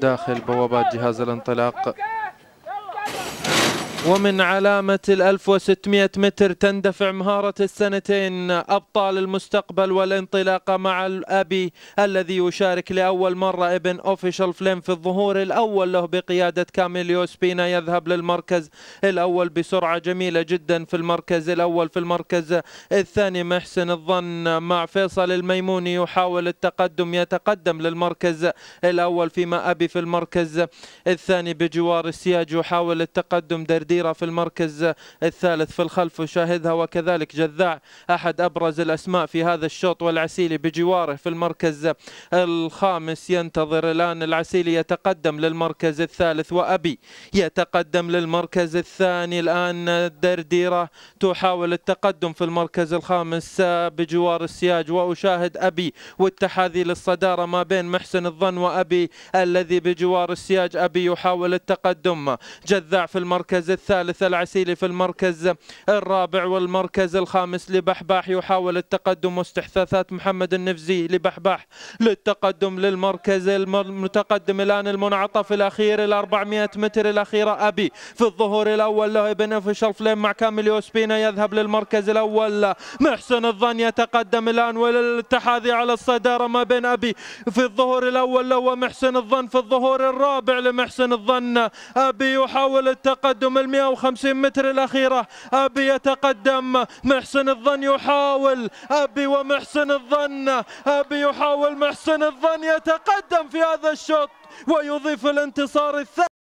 داخل بوابات جهاز الانطلاق ومن علامة الألف 1600 متر تندفع مهارة السنتين أبطال المستقبل والانطلاقة مع الأبي الذي يشارك لأول مرة ابن أوفيشال فليم في الظهور الأول له بقيادة كاميليو سبينا يذهب للمركز الأول بسرعة جميلة جدا في المركز الأول في المركز الثاني محسن الظن مع فيصل الميموني يحاول التقدم يتقدم للمركز الأول فيما أبي في المركز الثاني بجوار السياج يحاول التقدم درد المديرة في المركز الثالث في الخلف وشاهدها وكذلك جذاع أحد أبرز الأسماء في هذا الشوط والعسيلي بجواره في المركز الخامس ينتظر الآن العسيلي يتقدم للمركز الثالث وأبي يتقدم للمركز الثاني الآن الدرديرة تحاول التقدم في المركز الخامس بجوار السياج وأشاهد أبي والتحاذي للصدارة ما بين محسن الظن وأبي الذي بجوار السياج أبي يحاول التقدم جذاع في المركز الثاني الثالث العسيلي في المركز الرابع والمركز الخامس لبحباح يحاول التقدم واستحثاثات محمد النفزي لبحباح للتقدم للمركز المتقدم الآن المنعطف الأخير ال 400 متر الأخيرة أبي في الظهور الأول له ابن اوفيشال فليم مع كامل يوسبينا يذهب للمركز الأول محسن الظن يتقدم الآن وللتحاذي على الصدارة ما بين أبي في الظهور الأول له ومحسن الظن في الظهور الرابع لمحسن الظن أبي يحاول التقدم 150 متر الأخيرة أبي يتقدم محسن الظن يحاول أبي ومحسن الظن أبي يحاول محسن الظن يتقدم في هذا الشوط ويضيف الانتصار الثاني